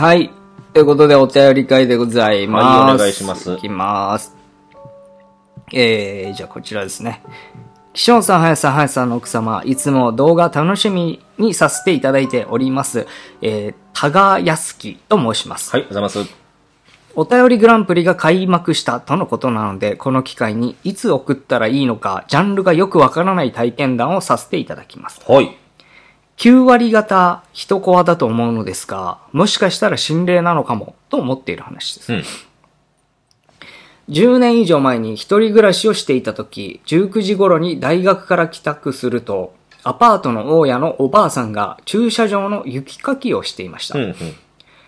はい。ということで、お便り会でございます。はい、お願いします。いきます。えー、じゃあこちらですね。岸本さん、林さん、林さんの奥様、いつも動画楽しみにさせていただいております。えー、タガヤと申します。はい、ございます。お便りグランプリが開幕したとのことなので、この機会にいつ送ったらいいのか、ジャンルがよくわからない体験談をさせていただきます。はい。9割方人コアだと思うのですが、もしかしたら心霊なのかも、と思っている話です。うん、10年以上前に一人暮らしをしていた時、19時頃に大学から帰宅すると、アパートの大家のおばあさんが駐車場の雪かきをしていました。うんうん、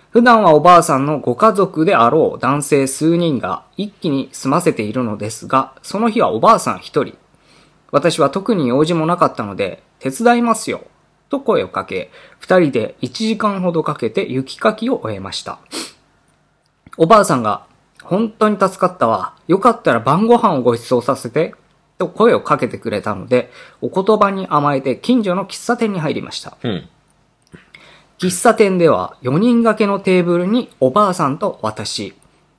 普段はおばあさんのご家族であろう男性数人が一気に済ませているのですが、その日はおばあさん一人。私は特に用事もなかったので、手伝いますよと声をかけ、二人で1時間ほどかけて雪かきを終えました。おばあさんが、本当に助かったわ。よかったら晩ご飯をご馳走させて、と声をかけてくれたので、お言葉に甘えて近所の喫茶店に入りました。うん。喫茶店では4人掛けのテーブルにおばあさんと私、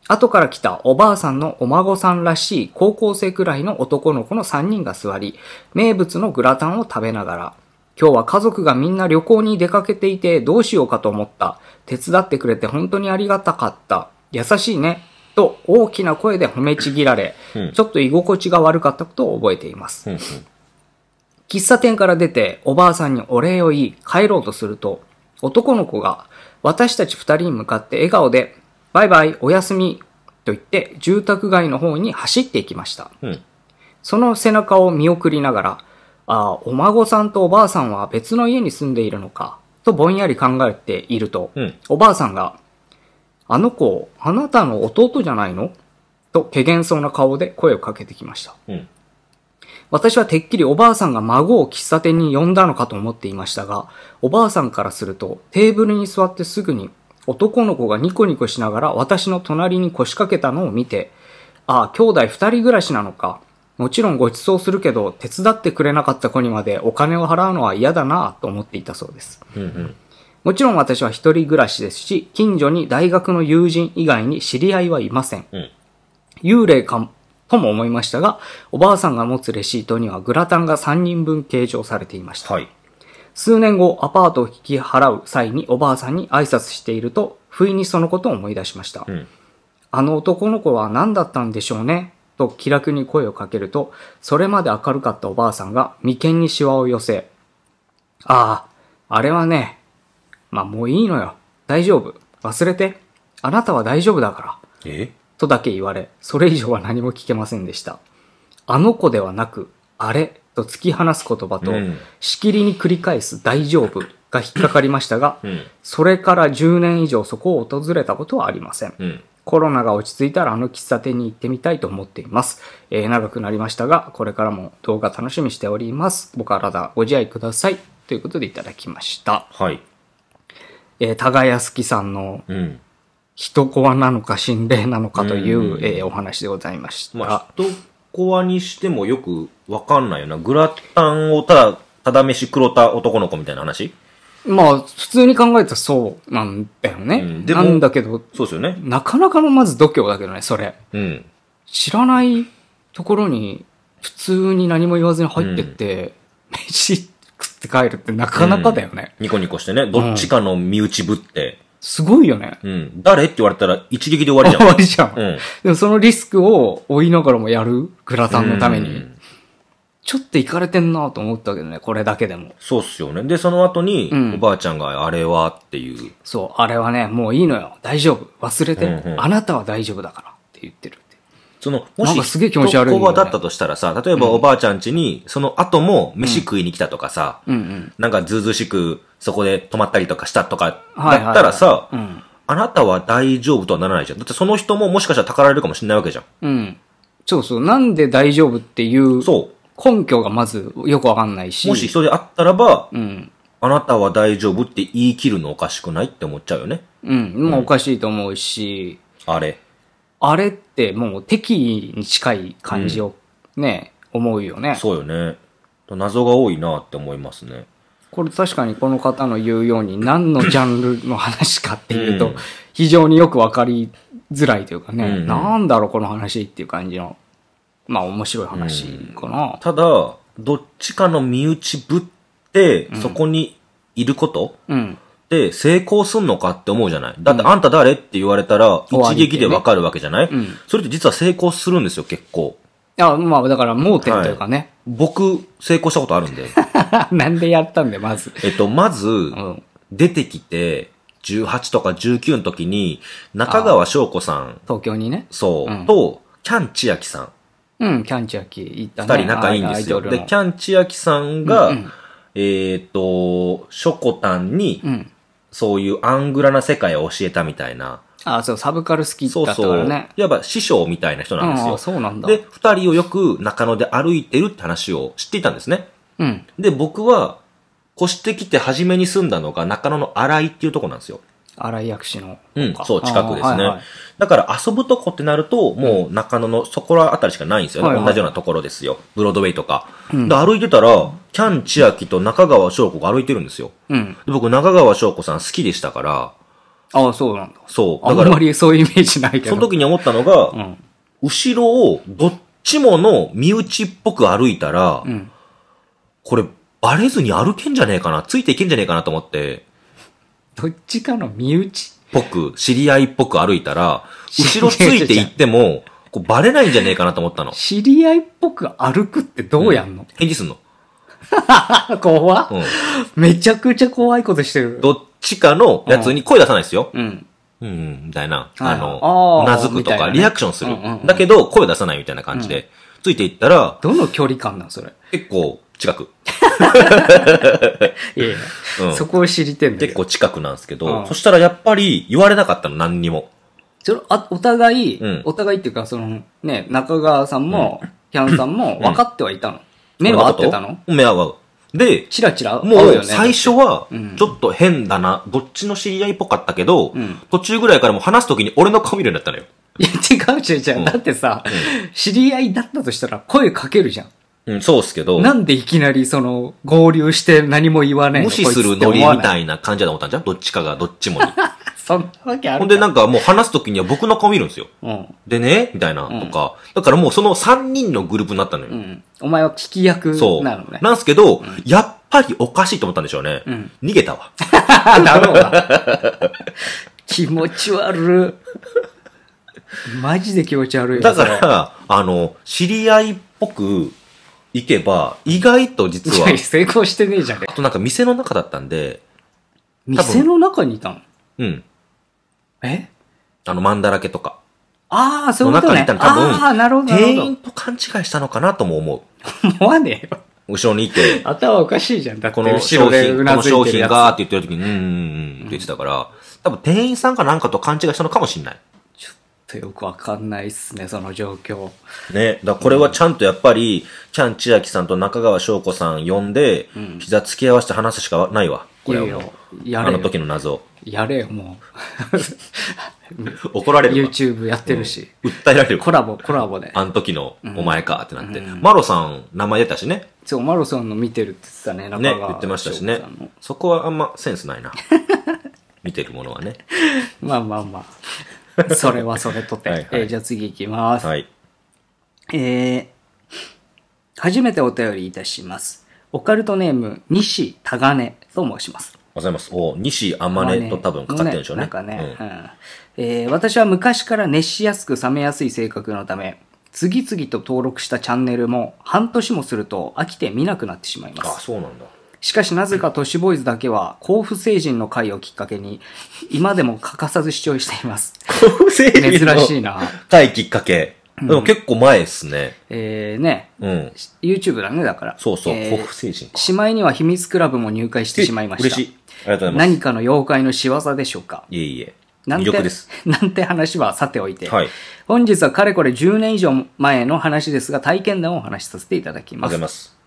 後から来たおばあさんのお孫さんらしい高校生くらいの男の子の3人が座り、名物のグラタンを食べながら、今日は家族がみんな旅行に出かけていてどうしようかと思った。手伝ってくれて本当にありがたかった。優しいね。と大きな声で褒めちぎられ、ちょっと居心地が悪かったことを覚えています。喫茶店から出ておばあさんにお礼を言い帰ろうとすると、男の子が私たち二人に向かって笑顔で、バイバイ、おやすみ、と言って住宅街の方に走っていきました。うん、その背中を見送りながら、ああ、お孫さんとおばあさんは別の家に住んでいるのか、とぼんやり考えていると、うん、おばあさんが、あの子、あなたの弟じゃないのと、けげんそうな顔で声をかけてきました。うん、私はてっきりおばあさんが孫を喫茶店に呼んだのかと思っていましたが、おばあさんからすると、テーブルに座ってすぐに、男の子がニコニコしながら私の隣に腰掛けたのを見て、ああ、兄弟二人暮らしなのか、もちろんご馳走するけど、手伝ってくれなかった子にまでお金を払うのは嫌だなと思っていたそうです。もちろん私は一人暮らしですし、近所に大学の友人以外に知り合いはいません。うん、幽霊かとも思いましたが、おばあさんが持つレシートにはグラタンが3人分計上されていました。はい、数年後、アパートを引き払う際におばあさんに挨拶していると、不意にそのことを思い出しました。うん、あの男の子は何だったんでしょうねと気楽に声をかけると、それまで明るかったおばあさんが眉間にシワを寄せ、ああ、あれはね、まあもういいのよ。大丈夫。忘れて。あなたは大丈夫だから。えとだけ言われ、それ以上は何も聞けませんでした。あの子ではなく、あれと突き放す言葉と、うん、しきりに繰り返す大丈夫が引っかかりましたが、うん、それから10年以上そこを訪れたことはありません、うんコロナが落ち着いたらあの喫茶店に行ってみたいと思っています。えー、長くなりましたが、これからも動画楽しみしております。お体ご自愛ください。ということでいただきました。はい。えー、耕すきさんの、うん。人コアなのか心霊なのかという、うん、えー、お話でございました。まあ、人コアにしてもよくわかんないよな。グラタンをただ、ただ飯黒た男の子みたいな話まあ、普通に考えたらそうなんだよね。うんなんだけど、そうですよね。なかなかのまず度胸だけどね、それ。うん。知らないところに普通に何も言わずに入ってって、飯食って帰るってなかなかだよね。ニコニコしてね、どっちかの身内ぶって、すごいよね。うん。誰って言われたら一撃で終わりじ 終ゃわりじゃん。うん。でもそのリスクを追いながらもやるグラタンのために。うんちょっと行かれてんなと思ったけどね、これだけでも。そうっすよね。で、その後に、おばあちゃんが、あれはっていう。そう、あれはね、もういいのよ。大丈夫。忘れて。うんうん、あなたは大丈夫だからって言ってるって。その、もし、すこえ気持ち悪い、だったとしたらさ、例えばおばあちゃん家に、その後も飯食いに来たとかさ、なんかずうずしく、そこで泊まったりとかしたとか、だったらさ、あなたは大丈夫とはならないじゃん。だってその人ももしかしたらたかられるかもしれないわけじゃん。うん。そうそう。なんで大丈夫っていう。そう。根拠がまずよくわかんないし。もし人であったらば、うん。あなたは大丈夫って言い切るのおかしくないって思っちゃうよね。うん。もうおかしいと思うし。あれ。あれってもう敵に近い感じをね、うん、思うよね。そうよね。謎が多いなって思いますね。これ確かにこの方の言うように何のジャンルの話かっていうと、非常によくわかりづらいというかね、うんうん、なんだろうこの話っていう感じのまあ面白い話かな。ただ、どっちかの身内ぶって、そこにいること、うんで成功すんのかって思うじゃないだってあんた誰って言われたら、一撃でわかるわけじゃない、ねうん、それって実は成功するんですよ、結構。あまあ、だから盲点というかね。はい、僕、成功したことあるんで。なんでやったんで、まず。えっと、まず、出てきて、18とか19の時に、中川翔子さん。東京にね。そう。うん、と、キャン千秋さん。うん、キャンチアキ行ったね。二人仲いいんですよ。で、キャンチアキさんが、うんうん、えっ、ー、と、ショコタンに、うん、そういうアングラな世界を教えたみたいな。あそう、サブカル好きだったからね。そうそう。いわば師匠みたいな人なんですよ。そうなんだ。で、二人をよく中野で歩いてるって話を知っていたんですね。うん。で、僕は、越してきて初めに住んだのが中野の新井っていうとこなんですよ。荒井薬師の。うん、そう、近くですね。だから遊ぶとこってなると、もう中野のそこら辺りしかないんですよね。同じようなところですよ。ブロードウェイとか。うん、で、歩いてたら、キャン千秋と中川翔子が歩いてるんですよ。うん、で僕、中川翔子さん好きでしたから。ああ、そうなんだ。そう。だから。あんまりそういうイメージないけど。その時に思ったのが、うん、後ろをどっちもの身内っぽく歩いたら、うん、これ、バレずに歩けんじゃねえかな、ついていけんじゃねえかなと思って。どっちかの身内ぽく、知り合いっぽく歩いたら、後ろついて行っても、こうバレないんじゃねえかなと思ったの。知り合いっぽく歩くってどうやんの、返事すんの。怖っ、めちゃくちゃ怖いことしてる。どっちかのやつに声出さないですよ。うん。うん、みたいな。はいあの、あうなずくとか、ねリアクションするうんうんう。んだけど、声出さないみたいな感じで、ついていったら、どの距離感なんそれ。結構、近く。いやうんそこを知りてんだ結構近くなんですけど、うんそしたらやっぱり言われなかったの、何にも。それあお互い、うんお互いっていうか、その、ね、中川さんも、キャンさんも分かってはいたの。目は合ってたの目は合う。で、チラチラ合うもう最初はちょっと変だな、どっちの知り合いっぽかったけど、うん途中ぐらいからも話すときに俺の顔見るようになったのよ。いや、違う違う違う。だってさ、知り合いだったとしたら声かけるじゃん。うん、そうっすけど。なんでいきなりその、合流して何も言わねえ無視するノリみたいな感じだと思ったんじゃんどっちかがどっちもに。そんなわけあるほんでなんかもう話すときには僕の顔見るんですよ。うん、でねみたいな、とか。だからもうその3人のグループになったのよ。うん、お前は聞き役なのね。そうなんすけど、うん、やっぱりおかしいと思ったんでしょうね。うん、逃げたわ。だろうな。気持ち悪い。マジで気持ち悪いだから、あの、知り合いっぽく、行けば、意外と実は。成功してねえじゃん。あとなんか店の中だったんで。店の中にいたのうん。えあの、マンだらけとか。ああ、そういうことね。の中にいたの多分、あなるほど店員と勘違いしたのかなとも思う。思わねえよ。後ろにいて。頭おかしいじゃん。だってこの商品、この商品がーって言ってる時に、うん、うん、うんって言ってたから、多分店員さんかなんかと勘違いしたのかもしんない。とよくわかんないっすね、その状況。ね、だこれはちゃんとやっぱり、ちゃん千秋さんと中川翔子さん呼んで、うん、膝突き合わせて話すしかないわ。これを。あの時の謎を。やれよ、もう。怒られる YouTube やってるし、うん、訴えられる。コラボ、コラボで。あの時のお前かってなって。うん、マロさん、名前出たしね。そう、マロさんの見てるって言ってたね、中川。ね、言ってましたしね。そこはあんまセンスないな。見てるものはね。まあまあまあ。それはそれとて。はいはい、えー、じゃあ次いきます。はい。えー、初めてお便りいたします。オカルトネーム、西タガネと申します。ございます。お西あまねと多分かかってるんでしょうね。ねなんかね、うん、うん、えー、私は昔から熱しやすく冷めやすい性格のため、次々と登録したチャンネルも半年もすると飽きて見なくなってしまいます。あ、そうなんだ。しかしなぜか都市ボーイズだけは、甲府成人の会をきっかけに、今でも欠かさず視聴しています。甲府成人珍しいな。会きっかけ。でも結構前ですね。えー、ね、うん。YouTube だね、だから。そうそう、甲府成人しまいには秘密クラブも入会してしまいました。嬉しい。ありがとうございます。何かの妖怪の仕業でしょうかいえいえ。なん魅て力です。なんて話はさておいて、はい。本日はかれこれ10年以上前の話ですが、体験談をお話しさせていただきます。ありがとうございます。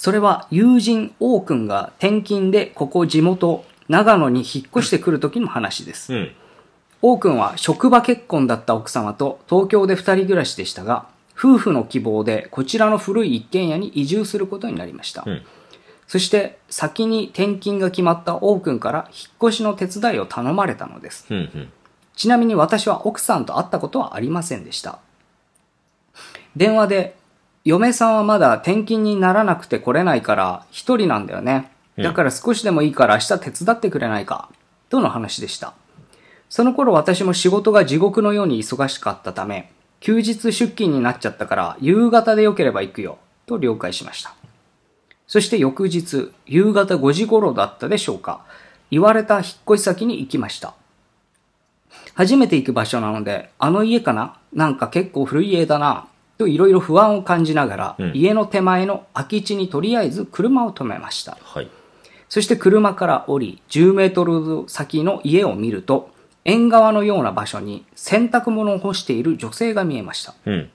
それは友人王くんが転勤でここ地元、長野に引っ越してくる時の話です。王くんは職場結婚だった奥様と東京で二人暮らしでしたが、夫婦の希望でこちらの古い一軒家に移住することになりました。うん、そして先に転勤が決まった王くんから引っ越しの手伝いを頼まれたのです。うんうん、ちなみに私は奥さんと会ったことはありませんでした。電話で嫁さんはまだ転勤にならなくて来れないから一人なんだよね。だから少しでもいいから明日手伝ってくれないか。との話でした。その頃私も仕事が地獄のように忙しかったため、休日出勤になっちゃったから夕方でよければ行くよ。と了解しました。そして翌日、夕方5時頃だったでしょうか。言われた引っ越し先に行きました。初めて行く場所なので、あの家かななんか結構古い家だなといろいろ不安を感じながら、うん、家の手前の空き地にとりあえず車を止めました。はい、そして車から降り、10メートル先の家を見ると、縁側のような場所に洗濯物を干している女性が見えました。うん、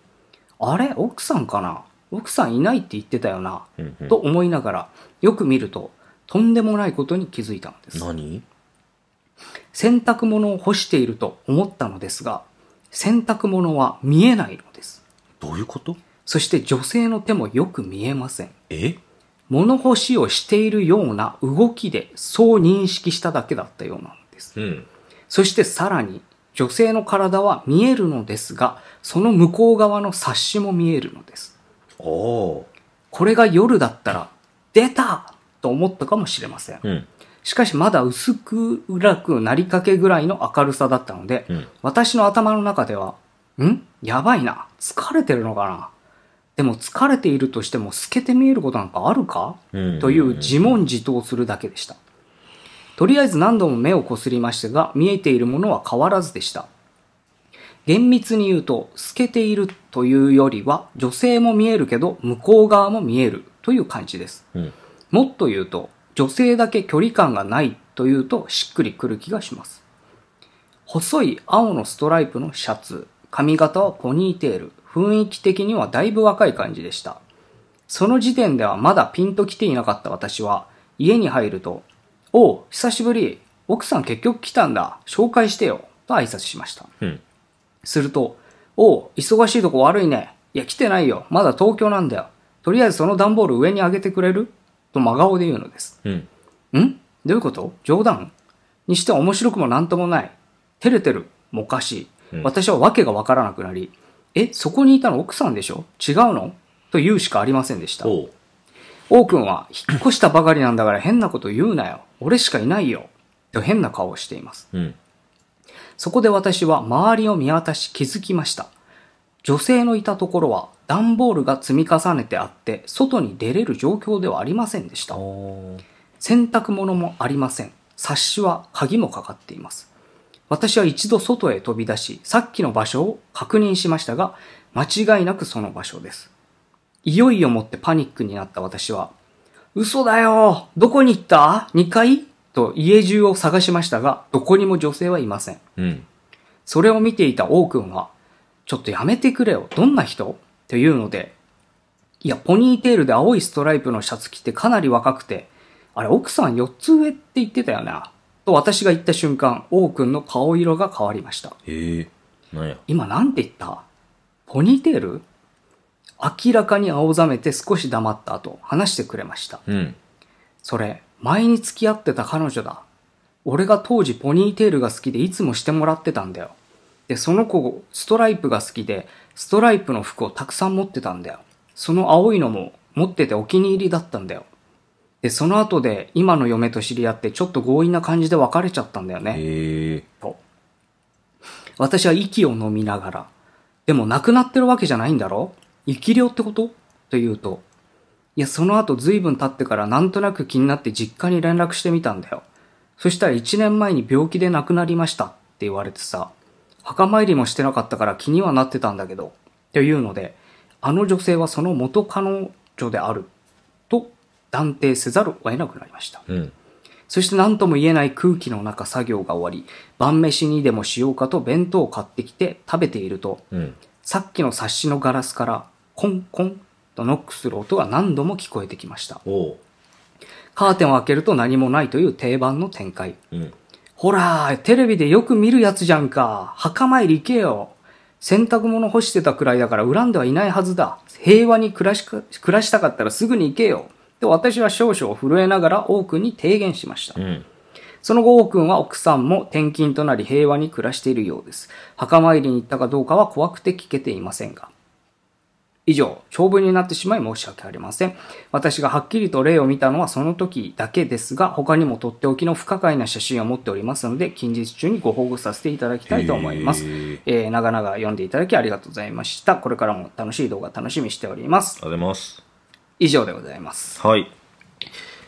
あれ奥さんかな奥さんいないって言ってたよな、うんうん、と思いながら、よく見ると、とんでもないことに気づいたのです。何洗濯物を干していると思ったのですが、洗濯物は見えないのどういうことそして女性の手もよく見えません。え物干しをしているような動きでそう認識しただけだったようなんです。うん、そしてさらに女性の体は見えるのですが、その向こう側の冊子も見えるのです。おこれが夜だったら、出たと思ったかもしれません。うん、しかしまだ薄く暗くなりかけぐらいの明るさだったので、うん、私の頭の中では、んやばいな。疲れてるのかな。でも疲れているとしても透けて見えることなんかあるか、という自問自答するだけでした。とりあえず何度も目をこすりましたが、見えているものは変わらずでした。厳密に言うと、透けているというよりは、女性も見えるけど、向こう側も見えるという感じです。うん、もっと言うと、女性だけ距離感がないというと、しっくりくる気がします。細い青のストライプのシャツ、髪型はポニーテール、雰囲気的にはだいぶ若い感じでした。その時点ではまだピンと来ていなかった私は、家に入ると、おう、久しぶり、奥さん結局来たんだ、紹介してよ、と挨拶しました。うん、すると、おう、忙しいとこ悪いね。いや、来てないよ、まだ東京なんだよ。とりあえずその段ボール上に上げてくれると真顔で言うのです。うん。んどういうこと冗談にしては面白くもなんともない。照れてる。もおかしい。私は訳がわからなくなり、え、そこにいたの奥さんでしょ違うのと言うしかありませんでした。オ王くんは、引っ越したばかりなんだから変なこと言うなよ。俺しかいないよ。と変な顔をしています。うん、そこで私は周りを見渡し気づきました。女性のいたところは段ボールが積み重ねてあって、外に出れる状況ではありませんでした。洗濯物もありません。冊子は鍵もかかっています。私は一度外へ飛び出し、さっきの場所を確認しましたが、間違いなくその場所です。いよいよもってパニックになった私は、嘘だよどこに行った ?2 階と家中を探しましたが、どこにも女性はいません。うん。それを見ていた王くんは、ちょっとやめてくれよ。どんな人というので、いや、ポニーテールで青いストライプのシャツ着てかなり若くて、あれ奥さん4つ上って言ってたよな。と私が言った瞬間、王くんの顔色が変わりました。えや。今なんて言ったポニーテール明らかに青ざめて少し黙った後、話してくれました。うん。それ、前に付き合ってた彼女だ。俺が当時ポニーテールが好きでいつもしてもらってたんだよ。で、その子、ストライプが好きで、ストライプの服をたくさん持ってたんだよ。その青いのも持っててお気に入りだったんだよ。で、その後で今の嫁と知り合ってちょっと強引な感じで別れちゃったんだよね。と私は息を飲みながら、でも亡くなってるわけじゃないんだろ生き量ってことと言うと、いや、その後随分経ってからなんとなく気になって実家に連絡してみたんだよ。そしたら1年前に病気で亡くなりましたって言われてさ、墓参りもしてなかったから気にはなってたんだけど、というので、あの女性はその元彼女である、と断定せざるを得なくなりました。うん、そして何とも言えない空気の中作業が終わり、晩飯にでもしようかと弁当を買ってきて食べていると、うん、さっきの冊子のガラスからコンコンとノックする音が何度も聞こえてきました。カーテンを開けると何もないという定番の展開。うん、ほら、テレビでよく見るやつじゃんか。墓参り行けよ。洗濯物干してたくらいだから恨んではいないはずだ。平和に暮らし、暮らしたかったらすぐに行けよ。と私は少々震えながら王君に提言しました。うんその後、王んは奥さんも転勤となり平和に暮らしているようです。墓参りに行ったかどうかは怖くて聞けていませんが。以上、長文になってしまい申し訳ありません。私がはっきりと例を見たのはその時だけですが、他にもとっておきの不可解な写真を持っておりますので、近日中にご報告させていただきたいと思います。えー、長々読んでいただきありがとうございました。これからも楽しい動画楽しみしております。ありがとうございます。以上でございます。はい。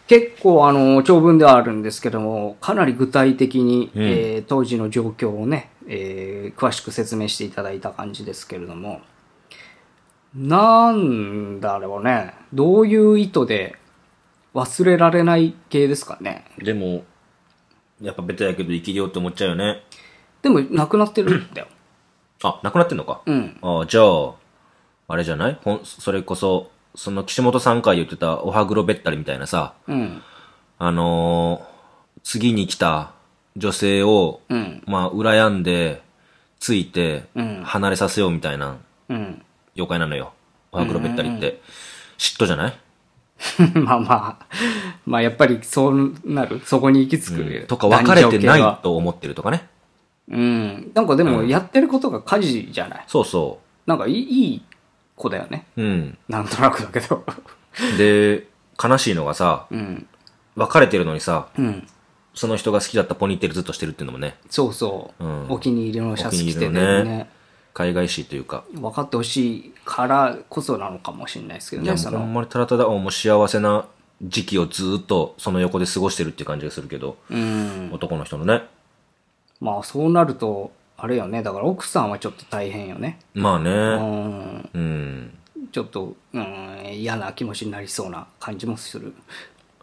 結構あの、長文ではあるんですけども、かなり具体的に、うん、えー、当時の状況をね、えー、詳しく説明していただいた感じですけれども、なんだろうね、どういう意図で忘れられない系ですかね。でも、やっぱベタやけど生きようって思っちゃうよね。でも、なくなってるんだよ。あ、なくなってんのか。うん。あじゃあ、あれじゃないほん、それこそ、その岸本さんから言ってたおはぐろべったりみたいなさ、うん。あのー次に来た女性を、うん。まあ、羨んで、ついて離れさせようみたいな、うん。妖怪なのよ。おはぐろべったりって。嫉妬じゃない まあまあ、まあやっぱりそうなる。そこに行き着く。とか、別れてない。と思ってるとかね。うん。なんかでもやってることが家事じゃない。そうそなんかいいいい子だよね。うん。なんとなくだけどで、悲しいのがさ、うん。別れてるのにさ、うん。その人が好きだったポニーテールずっとしてるっていうのもね。そうそう。うん、お気に入りのシャツ着てるね。海外史というか。分かってほしいからこそなのかもしれないですけどね。いや、あんまりただただ、もう幸せな時期をずっとその横で過ごしてるっていう感じがするけど。うん、男の人のね。まあそうなると、あれよねだから奥さんはちょっと大変よねまあねうんちょっと、うん、嫌な気持ちになりそうな感じもする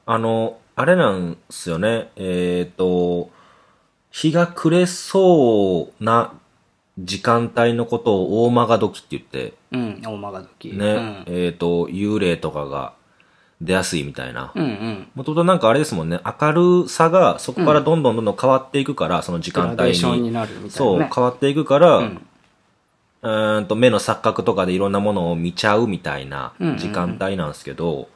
あのあれなんですよねえっ、ー、と日が暮れそうな時間帯のことを大曲時って言って。うん、大曲時。ね。うん、えっ、と、幽霊とかが出やすいみたいな。もともとなんかあれですもんね、明るさがそこからどんどんどんどん変わっていくから、うん、その時間帯に。になるみたいな、ね、そう、変わっていくから、うんうんと目の錯覚とかでいろんなものを見ちゃうみたいな時間帯なんですけど、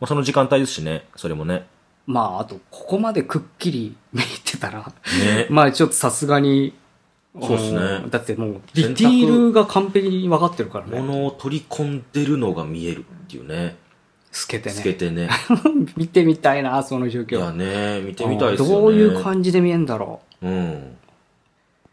うその時間帯ですしね、それもね。まあ、あと、ここまでくっきり見てたら、ね、まあちょっとさすがに、そうですね。だってもう、ディティールが完璧に分かってるからね。物を取り込んでるのが見えるっていうね。透けてね。透けてね。見てみたいな、その状況。いやね、見てみたいですよね。どういう感じで見えんだろう。うん。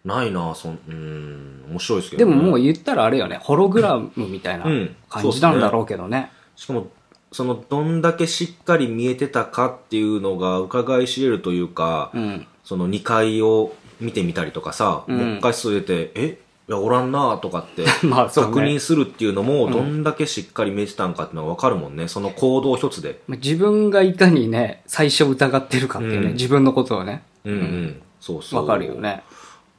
ないなそん、うん、面白いですけど、ね、でももう言ったらあれよね、ホログラムみたいな感じなんだろうけどね。うんねしかも、その、どんだけしっかり見えてたかっていうのが伺い知れるというか、うん、その2階を見てみたりとかさ、もう一回数えて、えいや、おらんなとかって、まあ、確認するっていうのも、どんだけしっかり見えてたんかっていうのが分かるもんね、その行動一つで。自分がいかにね、最初疑ってるかっていうね、うん、自分のことをね。うんうん、そうそう。分かるよね。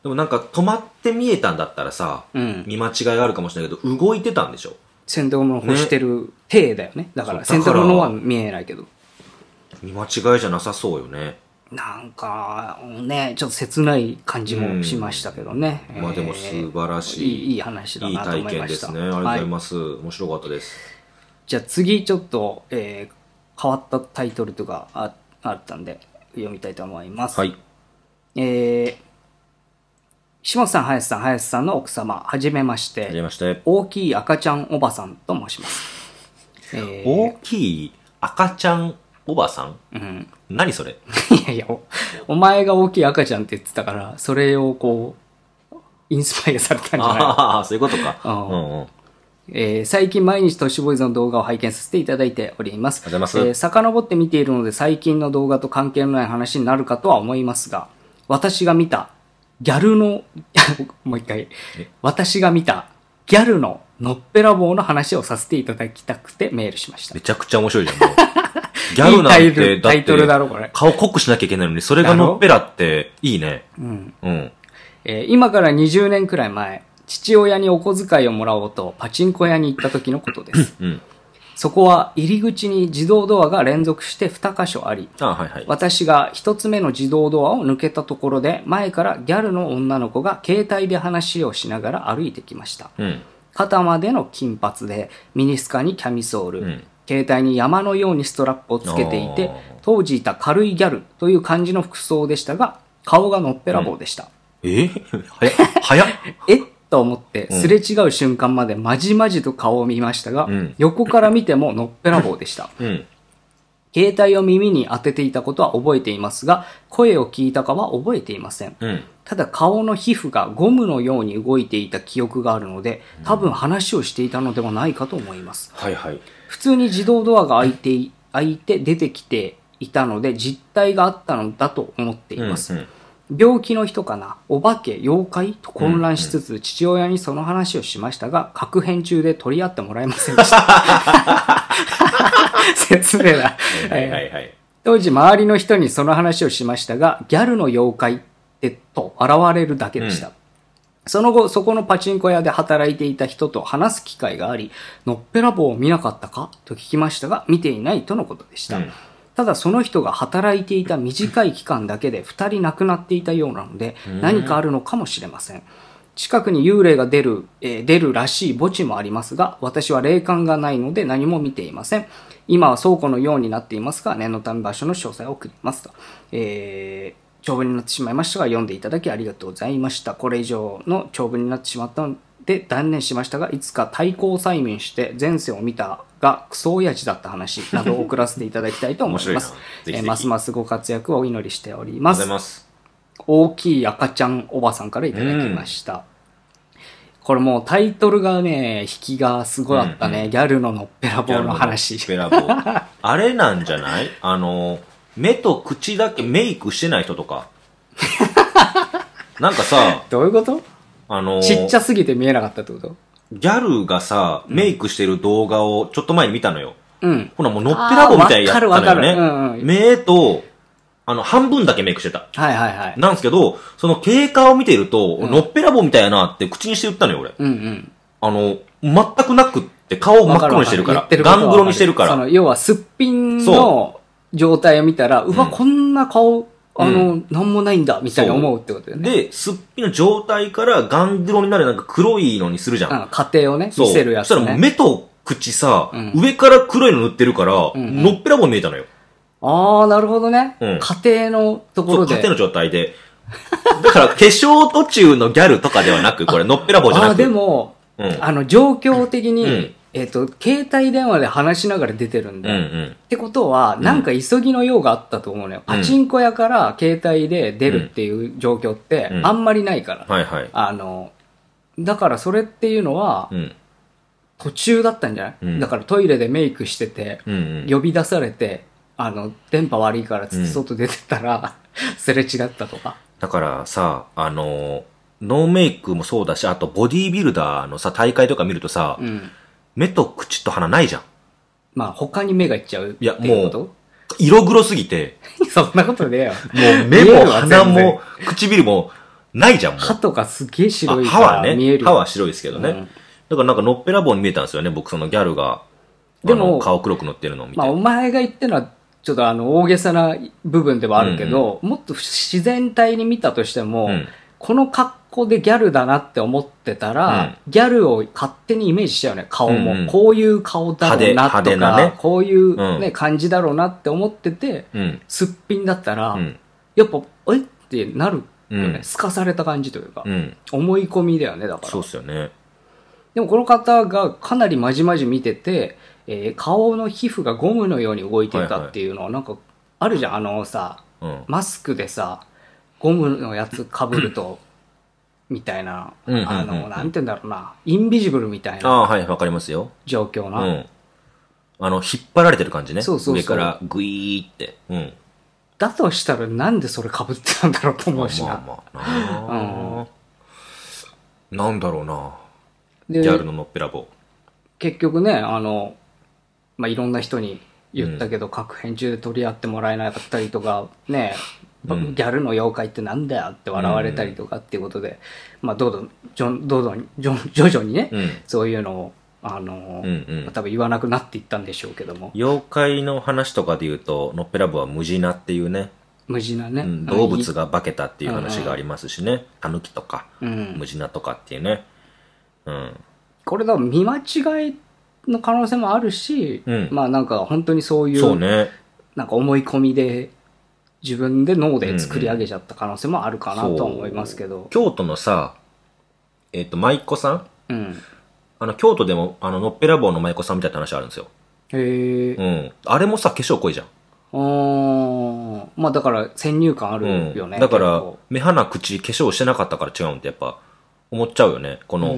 でもなんか、止まって見えたんだったらさ、うん、見間違いがあるかもしれないけど、動いてたんでしょ洗濯物干してる体だよね。だから、洗濯物は見えないけど。見間違いじゃなさそうよね。なんか、ね、ちょっと切ない感じもしましたけどね。うん、まあでも素晴らしい。えー、いい話だなと思いました。いい体験ですね。ありがとうございます。はい、面白かったです。じゃあ次ちょっと、えー、変わったタイトルとかああったんで、読みたいと思います。はい。えー、下本さん、林さん、林さんの奥様、はじめまして。はじめまして。大きい赤ちゃんおばさんと申します。えー、大きい赤ちゃんおばさんうん。何それいやいやお、お前が大きい赤ちゃんって言ってたから、それをこう、インスパイアされたんじゃないああ、そういうことか。うんうんえー最近毎日トシボーイズの動画を拝見させていただいております。ありがとうございますえー遡って見ているので最近の動画と関係のない話になるかとは思いますが、私が見たギャルの、もう一回、私が見たギャルののっぺらぼうの話をさせていただきたくてメールしましため。ちゃくちゃ面白いじゃん、もう。ギャルなんて、だタイトルだろ、これ。顔濃くしなきゃいけないのに、それがのっぺらって、いいね。うん。うん。えー、今から20年くらい前、父親にお小遣いをもらおうと、パチンコ屋に行った時のことです。うん。そこは入り口に自動ドアが連続して2箇所あり、あはいはい、私が1つ目の自動ドアを抜けたところで、前からギャルの女の子が携帯で話をしながら歩いてきました。うん、肩までの金髪で、ミニスカにキャミソール、うん、携帯に山のようにストラップをつけていて、当時いた軽いギャルという感じの服装でしたが、顔がのっぺらぼうでした。うん、え早早えと思って、すれ違う瞬間までまじまじと顔を見ましたが、うん、横から見てものっぺらぼうでした。うん、携帯を耳に当てていたことは覚えていますが、声を聞いたかは覚えていません。ただ顔の皮膚がゴムのように動いていた記憶があるので、多分話をしていたのではないかと思います。はいはい。普通に自動ドアが開いて、開いて出てきていたので、実態があったのだと思っています。うんうん病気の人かなお化け妖怪と混乱しつつ、父親にその話をしましたが、確変中で取り合ってもらえませんでした。説明だ。当時、周りの人にその話をしましたが、ギャルの妖怪ってと現れるだけでした。うその後、そこのパチンコ屋で働いていた人と話す機会があり、のっぺらぼうを見なかったかと聞きましたが、見ていないとのことでした。うん、ただその人が働いていた短い期間だけで2人亡くなっていたようなので、何かあるのかもしれません。近くに幽霊が出る、えー、出るらしい墓地もありますが、私は霊感がないので何も見ていません。今は倉庫のようになっていますが、念のため場所の詳細を送りますと。えー長文になってしまいましたが、読んでいただきありがとうございました。これ以上の長文になってしまったので断念しましたが、いつか対抗催眠して前世を見たがクソ親父だった話などを送らせていただきたいと思います。えー、ますますご活躍をお祈りしております。ます大きい赤ちゃんおばさんからいただきました。これもうタイトルがね、引きがすごかったね。うんうん、ギャルののっぺらぼうの話。のあれなんじゃないあの、目と口だけメイクしてない人とか。なんかさ、どういうことあのー、ちっちゃすぎて見えなかったってことギャルがさ、メイクしてる動画をちょっと前に見たのよ。うん。ほらもうのっぺらぼうみたいにやったのよね。うんうん、目と、あの、半分だけメイクしてた。はいはいはい。なんですけど、その経過を見てると、うん、のっぺらぼうみたいなって口にして言ったのよ、俺。うんうん。あの、全くなくって顔を真っ黒にしてるから。ガンロにしてるから。その、要はすっぴんの状態を見たら、うわ、こんな顔、あの、なんもないんだ、みたいに思うってことよね。で、すっぴんの状態からガングロになるなんか黒いのにするじゃん。うん、家庭をね、見せるやつ、ね。そしたら目と口さ、うん、上から黒いの塗ってるから、うんうん、のっぺらぼう見えたのよ。ああ、なるほどね。うん、家庭のところで。家庭の状態で。だから、化粧途中のギャルとかではなく、これ、のっぺらぼうじゃなくて。あ、でも、うん、あの、状況的に、えっ、ー、と、携帯電話で話しながら出てるんで。うんうん、ってことは、なんか急ぎの用があったと思うのよ。うん、パチンコ屋から携帯で出るっていう状況って、あんまりないから。うんはいはい、あの、だからそれっていうのは、途中だったんじゃない、だからトイレでメイクしてて、呼び出されて、あの、電波悪いからつって外出てたら、すれ違ったとか。だからさ、あの、ノーメイクもそうだし、あとボディービルダーのさ、大会とか見るとさ、うん目と口と鼻ないじゃん。まあ、他に目がいっちゃういやもう色黒すぎて。そんなことねえよ。もう目も鼻も唇もないじゃん、歯とかすげえ白い歯はね、歯は白いですけどね。うん、だからなんかのっぺらぼうに見えたんですよね、僕そのギャルが。でも、顔黒く塗ってるのを見て。まあ、お前が言ってるのは、ちょっとあの、大げさな部分ではあるけど、うんうん、もっと自然体に見たとしても、うん、この格こでギャルだなって思ってたら、うんギャルを勝手にイメージしちゃうね、顔も。うんうんこういう顔だろうなとか、ねこういう、ねうん感じだろうなって思ってて、うん。すっぴんだったら、うん。やっぱ、えってなるよね、うんかされた感じというか、うん。思い込みだよね、だから。そうっすよね。でもこの方がかなりまじまじ見てて、えー顔の皮膚がゴムのように動いてたっていうのはなんかあるじゃん、あのさうん。マスクでさゴムのやつかぶると みたいな、あの、なんて言うんだろうな、インビジブルみたいなあ、はい、わかりますよ。状況うな、ん。あの、引っ張られてる感じね。そうそうそう上からグイーって。うん。だとしたらなんでそれ被ってたんだろうと思うしな。まあまあ。なんだろうな。ギャルののっぺらぼう。結局ね、あの、まあ、いろんな人に言ったけど、各編中で取り合ってもらえなかったりとか、ね、ギャルの妖怪ってなんだよって笑われたりとかっていうことで、まあ、どうどん、どんどん、徐々にね、そういうのを、あの、うんうん、多分言わなくなっていったんでしょうけども。妖怪の話とかで言うと、のっぺらぶはムジナっていうね、無地なね、うん、動物が化けたっていう話がありますしねタヌキとか、ムジ無地なとかっていうね、うん、これ分見間違いの可能性もあるし、うん、まあなんか本当にそういうそう、ね、なんか思い込みで自分で脳で作り上げちゃった可能性もあるかなと思いますけど。京都のさ、えっ、ー、と、舞妓さん、うん、あの、京都でも、あの、のっぺらぼうの舞妓さんみたいな話あるんですよ。へえ。うん。あれもさ、化粧濃いじゃん。あまあだから先入観あるよね。うん、だから、目鼻口化粧してなかったから違うんってやっぱ。思っちゃうよね。この、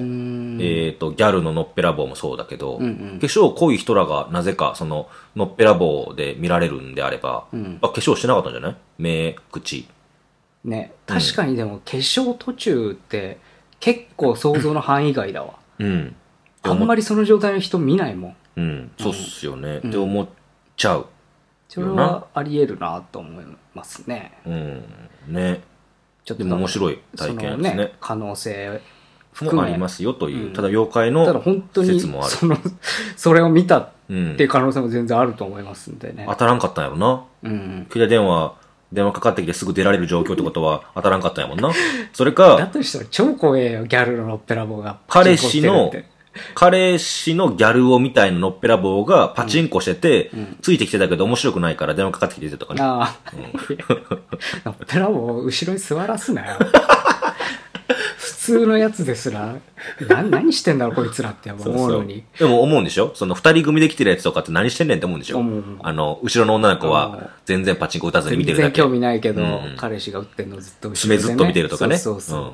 えっ、と、ギャルののっぺらぼうもそうだけど、うんうん、化粧濃い人らがなぜか、その、のっぺらぼうで見られるんであれば、うん、あ化粧してなかったんじゃない目、口。ね、確かにでも、化粧途中って、結構想像の範囲外だわ。うん。あんまりその状態の人見ないもん。うん、そうっすよね。うん、って思っちゃう。それはあり得るなと思いますね。うん。ね。ちょっと面白い体験ですね。可能性含もありますよという、うんただ妖怪ただの本当に説もあるそのそれを見たっうんていう可能性も全然あると思いますんでね当。たらんかったんやろなうん、携帯電話電話かかってきてすぐ出られる状況ってことは当たらんかったんやもんなそれか。だとしたら超怖えよギャルのロッペラボが。彼氏の彼氏のギャル男みたいなのっぺらぼうがパチンコしてて、うん、ついてきてたけど面白くないから電話かかってきてたとかね。ああ。のっぺらぼう、後ろに座らすなよ。普通のやつですら、な、何してんだろ、こいつらって思うのに。そうそうでも思うんでしょその二人組で来てるやつとかって何してんねんって思うんでしょ、うん、あの、後ろの女の子は全然パチンコ打たずに見てるだけ。全然興味ないけど、うん、彼氏が打ってんのずっと後ろで、ね、爪ずっと見てるとかね。そうそうそう。うん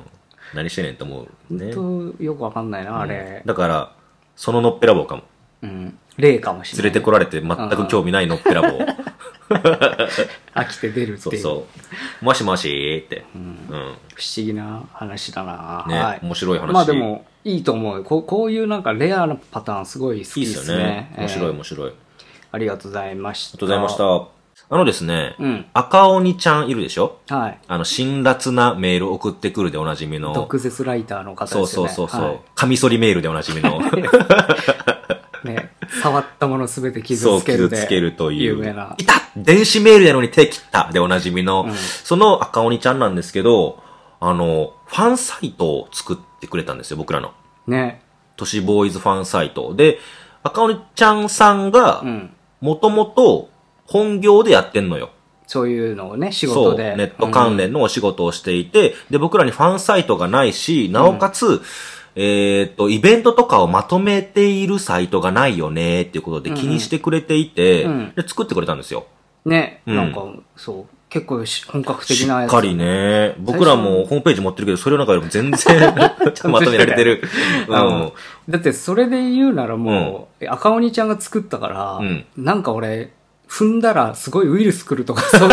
何してねんと思うね本当よくわかんないな、あれ。だからそののっぺらぼうかもうん。例かもしれない。連れてこられて全く興味ないのっぺらぼう 飽きて出るっていう。そうそうもしもしってうん不思議な話だな、ねは面白い話まあでも、いいと思うこう。こういうなんかレアなパターンすごい好きいですよね。面白い面白いありがとうございました。ありがとうございました。あのですね、うん、赤鬼ちゃんいるでしょはい。あの、辛辣なメール送ってくるでおなじみの。毒舌ライターの方ですね。そうそうそうそう、はい。カミソリメールでおなじみの。ね、触ったものすべて傷つけるで。そう、傷つけるという。有名な。いた電子メールやのに手切ったでおなじみの、うん、その赤鬼ちゃんなんですけど、あの、ファンサイトを作ってくれたんですよ、僕らの。ね。都市ボーイズファンサイト。で、赤鬼ちゃんさんが、もともと、本業でやってんのよ。そういうのをね、仕事で。ネット関連のお仕事をしていて、うん、で、僕らにファンサイトがないし、なおかつ、うん、えっ、と、イベントとかをまとめているサイトがないよねっていうことで気にしてくれていて、うんうん、で、作ってくれたんですよ。ね、なんか、そう。結構本格的なやつ、しっかりね。僕らもホームページ持ってるけど、それの中でも全然 まとめられてる。うん、だってそれで言うならもう、うん、赤鬼ちゃんが作ったから、うん、なんか俺、踏んだらすごいウイルス来るとか、そういう、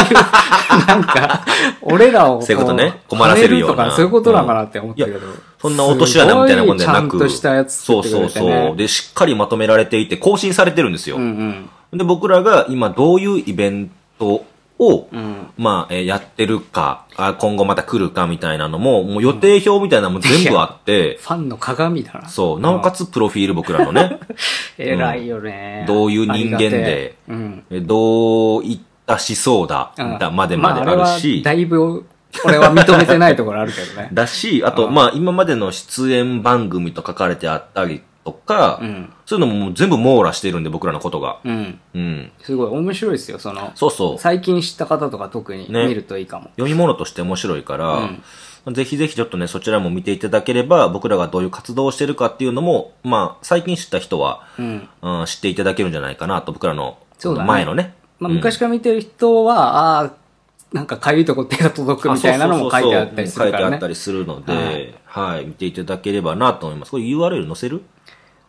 なんか、俺らを。そういうことね。困らせるような。そういうことだからって思ったけど。そんな落とし穴みたいなもんじゃなく。ちゃんとしたやつ、ね、そうそうそう。で、しっかりまとめられていて、更新されてるんですよ。うんうん、で、僕らが今どういうイベントを、うん、まあ、えー、やってるか、あ、今後また来るかみたいなのも、もう予定表みたいなのも全部あって。うん、ファンの鏡だな。そう。なおかつプロフィール僕らのね。偉いよね、どういう人間で、うん、どういった思想だ、だまでまであるし。まあ、だいぶ、俺は認めてないところあるけどね。だし、あと、まあ、今までの出演番組と書かれてあったりとか、うん、そういうのも全部網羅しているんで、僕らのことが。うん。うん。すごい面白いですよ、その。そうそう。最近知った方とか特に見るといいかも。ね、読み物として面白いから、うん、ぜひぜひちょっとね、そちらも見ていただければ、僕らがどういう活動をしてるかっていうのも、まあ、最近知った人は、うん、うん、知っていただけるんじゃないかなと、僕らの、そう前のね。まあ、昔から見てる人は、ああ、なんかかゆいとこ手が届くみたいなのも書いてあったりするから、ね、書いてあったりするので、はい、はい、見ていただければなと思います。これ URL 載せる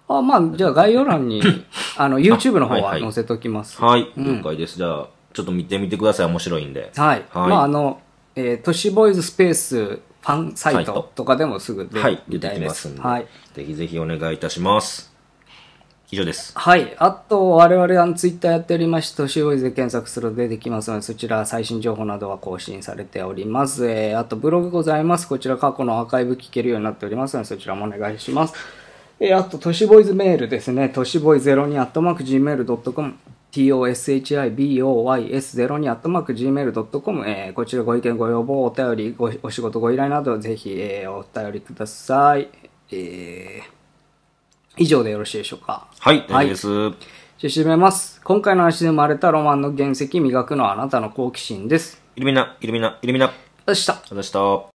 あ、まあ、じゃあ概要欄に、あの、YouTube の方は載せときます。はい、はいうん、了解です。じゃあ、ちょっと見てみてください。面白いんで。はい。はい、まあ、あの、えー、都市ボーイズスペースファンサイトとかでもすぐ出,、はい、出てきますんで、はい、ぜひぜひお願いいたします。以上です。はい。あと、我々、あの、ツイッターやっておりまして、都市ボーイズで検索すると出てきますので、そちら最新情報などは更新されております。えー、あと、ブログございます。こちら過去のアーカイブ聞けるようになっておりますので、そちらもお願いします。えあと、都市ボーイズメールですね。都市ボーイ02アットマーク gmail.com。toshiboys02 アットマーク gmail.com。えー、こちらご意見、ご要望、お便り、ごお仕事、ご依頼など、ぜひ、えー、お便りください。えー、以上でよろしいでしょうか。はい、大丈夫です。はい、じゃ、締めます。今回の話で生まれたロマンの原石、磨くのはあなたの好奇心です。イルミナ、イルミナ、イルミナ。でした。でした。